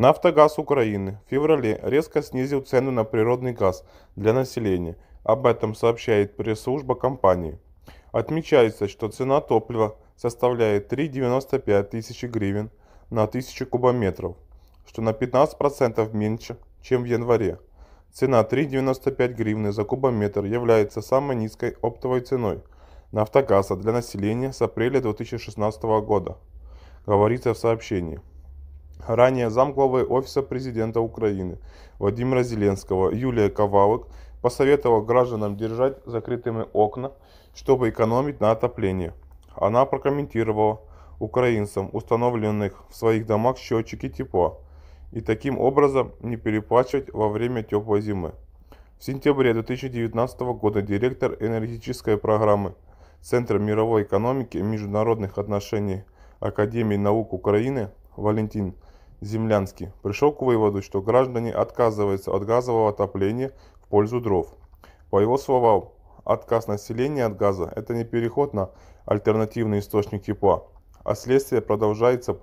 Нафтогаз Украины в феврале резко снизил цены на природный газ для населения. Об этом сообщает пресс-служба компании. Отмечается, что цена топлива составляет 3,95 тысячи гривен на тысячу кубометров, что на 15% меньше, чем в январе. Цена 3,95 гривны за кубометр является самой низкой оптовой ценой нафтогаза для населения с апреля 2016 года, говорится в сообщении ранее замглавы Офиса Президента Украины Владимира Зеленского Юлия Ковалык посоветовала гражданам держать закрытыми окна, чтобы экономить на отоплении. Она прокомментировала украинцам установленных в своих домах счетчики тепла и таким образом не переплачивать во время теплой зимы. В сентябре 2019 года директор энергетической программы Центра мировой экономики и международных отношений Академии наук Украины Валентин Землянский пришел к выводу, что граждане отказываются от газового отопления в пользу дров. По его словам, отказ населения от газа – это не переход на альтернативный источник тепла, а следствие продолжается